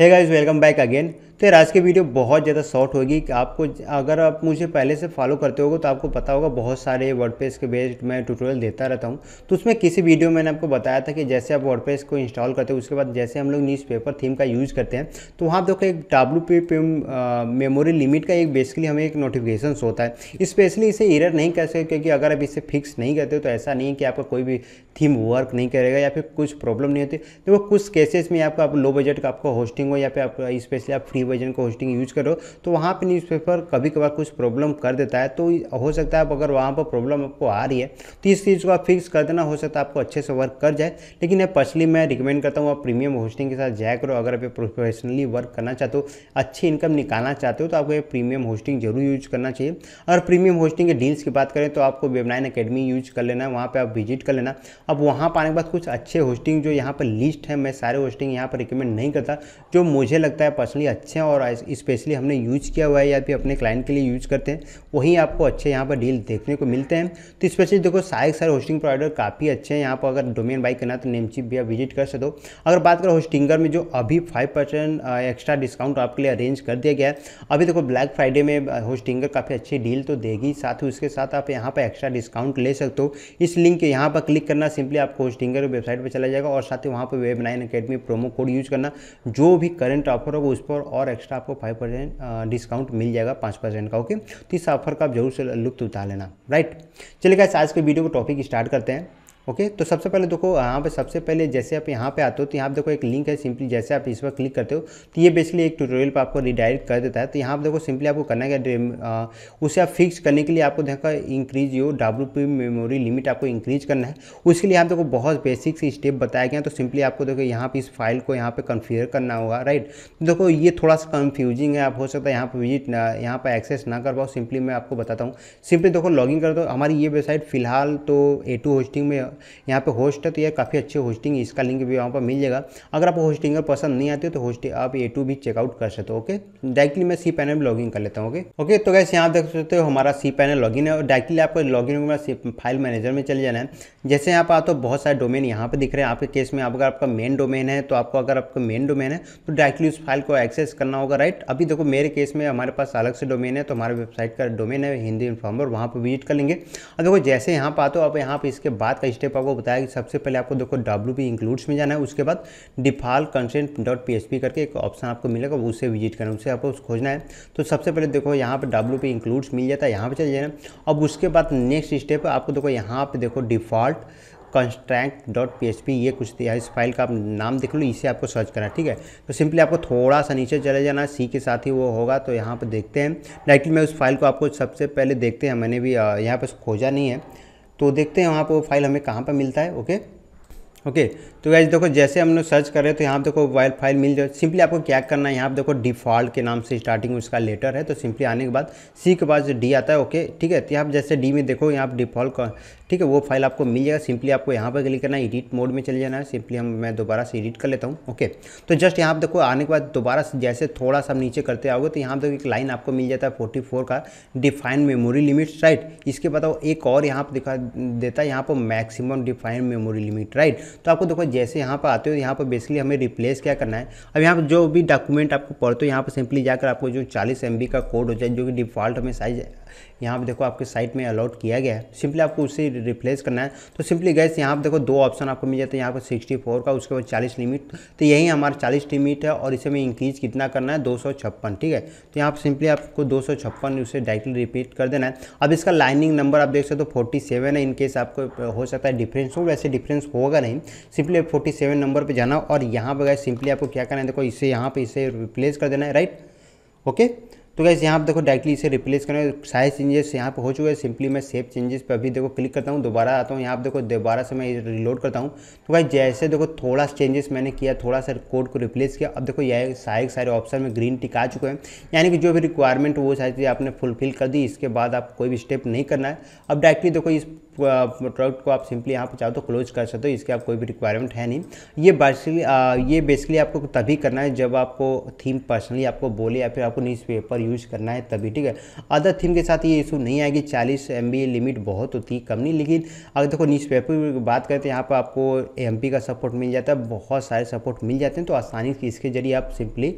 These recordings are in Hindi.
है गाइज वेलकम बैक अगेन तो आज की वीडियो बहुत ज़्यादा शॉर्ट होगी कि आपको अगर आप मुझे पहले से फॉलो करते होगे तो आपको पता होगा बहुत सारे पेज के बेस्ड मैं ट्यूटोरियल देता रहता हूँ तो उसमें किसी वीडियो में मैंने आपको बताया था कि जैसे आप पेज को इंस्टॉल करते हो उसके बाद जैसे हम लोग न्यूज़पेपर थीम का यूज़ करते हैं तो वहाँ देखो एक डब्ल्यू मेमोरी लिमिट का एक बेसिकली हमें एक नोटिफिकेशन होता है स्पेशली इसे इरर नहीं कर सकते क्योंकि अगर आप इसे फिक्स नहीं करते हो तो ऐसा नहीं है कि आपका कोई भी थीम वर्क नहीं करेगा या फिर कुछ प्रॉब्लम नहीं होती देखो कुछ केसेस में आपका आप लो बजट का आपका होस्टिंग हो या फिर आप स्पेशली आप फ्री वर्जन का होस्टिंग यूज़ करो तो वहाँ पर न्यूज़पेपर कभी कभार कुछ प्रॉब्लम कर देता है तो हो सकता है अगर वहाँ पर प्रॉब्लम आपको आ रही है तो इस चीज़ को आप फिक्स कर देना हो सकता है आपको अच्छे से वर्क कर जाए लेकिन पर्सनली मैं रिकमेंड करता हूँ आप प्रीमियम होस्टिंग के साथ जाया करो अगर आप प्रोफेशनली वर्क करना चाहते हो अच्छी इनकम निकालना चाहते हो तो आपको ये प्रीमियम होस्टिंग जरूर यूज करना चाहिए और प्रीमियम होस्टिंग के डील्स की बात करें तो आपको वेबनाइन अकेडमी यूज कर लेना वहाँ पर आप विजिट कर लेना अब वहाँ पाने के बाद कुछ अच्छे होस्टिंग जो यहाँ पर लिस्ट है मैं सारे होस्टिंग यहाँ पर रिकमेंड नहीं करता जो मुझे लगता है पर्सनली अच्छे हैं और स्पेशली हमने यूज़ किया हुआ है या फिर अपने क्लाइंट के लिए यूज करते हैं वहीं आपको अच्छे यहाँ पर डील देखने को मिलते हैं तो स्पेशली देखो सारे सारे होस्टिंग प्रोवाइडर काफ़ी अच्छे हैं यहाँ पर अगर डोमेन बाई करना है तो नेमचिप भी आप विजिट कर सको अगर बात करो होस्टिंगर में जो अभी फाइव एक्स्ट्रा डिस्काउंट आपके लिए अरेंज कर दिया गया है अभी देखो ब्लैक फ्राइडे में होस्टिंगर काफ़ी अच्छी डील तो देगी साथ ही उसके साथ आप यहाँ पर एक्स्ट्रा डिस्काउंट ले सकते हो इस लिंक के यहाँ पर क्लिक करना सिंपली आपको होस्टिंगर वेबसाइट पर चला जाएगा और साथ ही वहाँ पर web nine academy promo code use करना जो भी करंट ऑफर होगा उस पर और और एक्स्ट्रा आपको फाइव परसेंट डिस्काउंट मिल जाएगा पाँच परसेंट का ओके तो इस ऑफर का आप जरूर से लुप्त उठा लेना राइट चलिए गाइस आज के वीडियो को टॉपिक स्टार्ट करते हैं ओके तो सबसे पहले देखो यहाँ पे सबसे पहले जैसे आप यहाँ पे आते हो तो यहाँ पे देखो एक लिंक है सिंपली जैसे आप इस पर क्लिक करते हो तो ये बेसिकली एक ट्यूटोरियल पर आपको रिडायरेक्ट कर देता है तो यहाँ पे देखो सिंपली आपको करना क्या उसे आप फिक्स करने के लिए आपको देखो इंक्रीज यो डब्ल्यू मेमोरी लिमिट आपको इंक्रीज करना है उसके लिए आप देखो बहुत बेसिक से स्टेप बताया गया तो सिंपली आपको देखो यहाँ पर इस फाइल को यहाँ पर कन्फिगर करना होगा राइट देखो ये थोड़ा सा कन्फ्यूजिंग है आप हो सकता है यहाँ पर विजिट यहाँ पर एक्सेस ना कर पाओ सिंपली मैं आपको बताता हूँ सिंपली देखो लॉगिन कर दो हमारी ये वेबसाइट फिलहाल तो ए टू होस्टिंग में यहाँ पे होस्ट है तो यह काफ़ी अच्छी होस्टिंग है इसका लिंक भी वहाँ पर मिल जाएगा अगर आप होस्टिंग अगर पसंद नहीं आती हो तो होस्टिंग आप ए टू भी चेकआउट कर सकते हो ओके डायरेक्टली मैं सी पैनल में लॉगिन कर लेता हूँ ओके ओके तो कैसे यहाँ देख सकते हो हमारा सी पैनल लॉगिन है और डायरेक्टली आपको लॉगिन होगा फाइल मैनेजर में चले जाना है जैसे यहाँ पर आते हो बहुत सारे डोमेन यहाँ पर दिख रहे हैं आपके केस में अगर आपका मेन डोमेन है तो आपको अगर आपका मेन डोमेन है तो डायरेक्टली उस फाइल को एक्सेस करना होगा राइट अभी देखो मेरे केस में हमारे पास अलग से डोमेन है तो हमारे वेबसाइट का डोमेन है हिंदी इन्फॉर्मर वहाँ पर विजिट कर लेंगे अब देखो जैसे यहाँ पर आते हो आप यहाँ पर इसके बाद का स्टेप आपको बताया कि सबसे पहले आपको देखो डब्ल्यू पी इंक्लूड्स में जाना है उसके बाद default constants dot P H P करके एक ऑप्शन आपको मिलेगा उससे विजिट करना उसे उससे आपको खोजना है तो सबसे पहले देखो यहाँ पर डब्ल्यू पी इंक्लूड्स मिल जाता है यहाँ पर चले जाना अब उसके बाद नेक्स्ट स्टेप आपको देखो यहाँ पर देखो default constants dot P H P ये कुछ दिया इस फाइल का आप नाम देख लो इसे आपको सर्च करना है ठीक है तो सिंपली आपको थोड़ा सा नीचे चले जाना सी के साथ ही वो होगा तो यहाँ पर देखते हैं डायरेक्टली मैं उस फाइल को आपको सबसे पहले देखते हैं मैंने भी यहाँ पर खोजा नहीं है तो देखते हैं वहाँ पर वो फाइल हमें कहाँ पर मिलता है ओके ओके तो गैज देखो जैसे हम लोग सर्च कर रहे हैं तो यहाँ पर देखो वाइल फाइल मिल जाए सिंपली आपको क्या करना है यहाँ पर देखो डिफ़ॉल्ट के नाम से स्टार्टिंग में उसका लेटर है तो सिंपली आने के बाद सी के पास डी आता है ओके ठीक है तो यहाँ जैसे डी में देखो यहाँ पर डिफ़ॉल्ट ठीक है वो फाइल आपको मिल जाएगा सिंपली आपको यहाँ पर क्लिक करना है एडिट मोड में चले जाना है सिंपली हम मैं दोबारा से एडिट कर लेता हूँ ओके तो जस्ट यहाँ पर देखो आने के बाद दोबारा जैसे थोड़ा सा नीचे करते आओगे तो यहाँ पर देखो एक लाइन आपको मिल जाता है फोर्टी का डिफाइन मेमोरी लिमिट राइट इसके बाद एक और यहाँ पर दिखा देता है यहाँ पर maximum define memory limit right तो आपको देखो जैसे यहाँ पर आते हो यहाँ पर बेसिकली हमें रिप्लेस क्या करना है अब यहाँ पर जो भी डॉक्यूमेंट आपको पढ़ते हो यहाँ पर सिंपली जाकर आपको जो चालीस एम का कोड हो जाए जो कि डिफ़ॉल्ट हमें साइज यहाँ पर देखो आपके साइट में अलाउट किया गया है सिंपली आपको उसे रिप्लेस करना है तो सिंपली गैस यहाँ पर देखो दो ऑप्शन आपको मिल जाते हैं यहाँ पर सिक्सटी का उसके बाद चालीस लिमिट तो यही हमारा चालीस लिमिट है और इसे में इंक्रीज कितना करना है दो ठीक है तो यहाँ पर सिंपली आपको दो उसे डायरेक्टली रिपीट कर देना है अब इसका लाइनिंग नंबर आप देख सकते हो फोर्टी है इनकेस आपको हो सकता है डिफरेंस हो वैसे डिफरेंस होगा नहीं सिंपली फोर्टी सेवन नंबर पर जाना और यहाँ पर गए सिंपली आपको क्या करना है देखो इसे यहाँ पर इसे रिप्लेस कर देना है राइट ओके तो गैस यहाँ पर देखो डायरेक्टली इसे रिप्लेस करना है साइज चेंजेस यहाँ पे हो चुके हैं सिंपली मैं सेफ चेंजेस पे अभी देखो क्लिक करता हूँ दोबारा आता हूँ यहाँ पर देखो दोबारा से मैं रिलोड करता हूँ तो गैस जैसे देखो थोड़ा चेंजेस मैंने किया थोड़ा सा कोड को रिप्लेस किया अब देखो यह सारे सारे ऑप्शन में ग्रीन टिक आ चुके हैं यानी कि जो भी रिक्वायरमेंट वो सारी चीज़ें आपने फुलफिल कर दी इसके बाद आप कोई भी स्टेप नहीं करना है अब डायरेक्टली देखो इस प्रोडक्ट को आप सिंपली यहाँ पर चाहो तो क्लोज कर सकते हो इसकी आप कोई भी रिक्वायरमेंट है नहीं ये बेसिकली ये बेसिकली आपको तभी करना है जब आपको थीम पर्सनली आपको बोले या फिर आपको न्यूज़पेपर यूज़ करना है तभी ठीक है अदर थीम के साथ ये इशू नहीं आएगी चालीस एम लिमिट बहुत होती है कम नहीं लेकिन अगर देखो न्यूज़ पेपर की बात करें तो यहाँ पर आपको एम का सपोर्ट मिल जाता है बहुत सारे सपोर्ट मिल जाते हैं तो आसानी से इसके जरिए आप सिंपली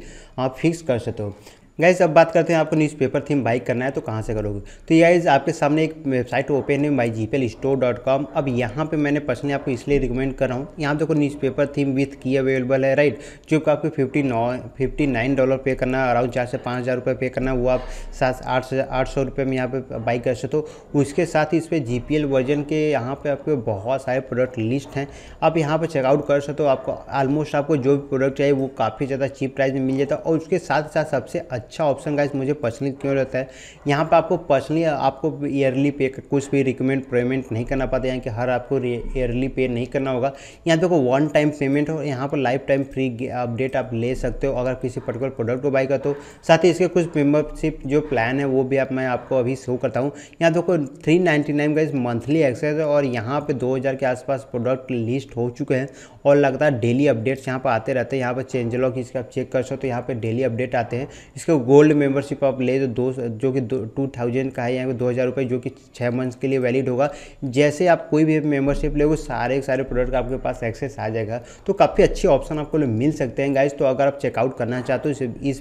फिक्स कर सकते हो गाइज अब बात करते हैं आपको न्यूज़पेपर थीम बाई करना है तो कहाँ से करोगे तो गाइज आपके सामने एक वेबसाइट ओपन है my G L store dot com अब यहाँ पे मैंने पर्सनली आपको इसलिए रिकमेंड कर रहा हूँ यहाँ देखो न्यूज़पेपर थीम विथ की अवेलेबल है राइट जो कि आपको फिफ्टी नौ फिफ्टी नाइन डॉलर पे करना अराउंड चार से पाँच हज़ार रुपये पे करना वो आप सात आठ सौ आठ सौ रुपये में यहाँ पे बाई कर सकते हो उसके साथ ही इस पर जी पी एल वर्जन के यहाँ पर आपके बहुत सारे प्रोडक्ट लिस्ट हैं आप यहाँ पर चेकआउट कर सकते हो आपको ऑलमोस्ट आपको जो भी प्रोडक्ट चाहिए वो काफ़ी ज़्यादा चीप प्राइस में मिल जाता है और उसके साथ साथ सबसे अच्छा ऑप्शन का मुझे पर्सनली क्यों रहता है यहाँ पर आपको पर्सनली आपको ईयरली पे कुछ भी रिकमेंड पेमेंट नहीं करना पाता यानी कि हर आपको ईयरली पे नहीं करना होगा यहाँ देखो वन टाइम पेमेंट हो यहाँ पर लाइफ टाइम फ्री अपडेट आप ले सकते हो अगर किसी पर्टिकुलर प्रोडक्ट को बाई कर तो साथ ही इसके कुछ मेम्बरशिप जो प्लान है वो भी आप मैं आपको अभी शो करता हूँ यहाँ देखो थ्री नाइन्टी नाइन इस मंथली एक्सेस है और यहाँ पे दो हज़ार के आसपास प्रोडक्ट लिस्ट हो चुके हैं और लगातार डेली अपडेट्स यहाँ पर आते रहते हैं यहाँ पर चेंज लॉग इसका आप चेक कर सकते हो तो यहाँ पर डेली अपडेट आते हैं इसके इसको गोल्ड मेंबरशिप आप ले तो दो जो कि टू थाउजेंड का है यहाँ पे दो हज़ार रुपये जो कि छः मंथ्स के लिए वैलिड होगा जैसे आप कोई भी मेंबरशिप ले सारे सारे प्रोडक्ट आपके पास एक्सेस आ जाएगा तो काफ़ी अच्छे ऑप्शन आपको लोग मिल सकते हैं गाइज तो अगर आप चेकआउट करना चाहते हो इस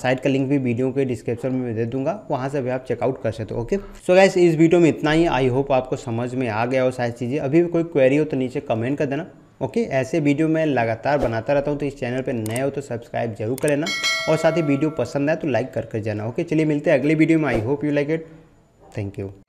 साइट का लिंक भी वीडियो के डिस्क्रिप्शन में दे दूँगा वहाँ से भी आप चेकआउट कर सकते हो ओके सो गाइज इस वीडियो में इतना ही आई होप आपको समझ में आ गया हो सारी चीज़ें अभी भी कोई क्वेरी हो तो नीचे कमेंट कर देना ओके ऐसे वीडियो मैं लगातार बनाता रहता हूँ तो इस चैनल पर नए हो तो सब्सक्राइब जरूर कर लेना और साथ ही वीडियो पसंद आए तो लाइक करके जाना ओके चलिए मिलते हैं अगली वीडियो में I hope you like it thank you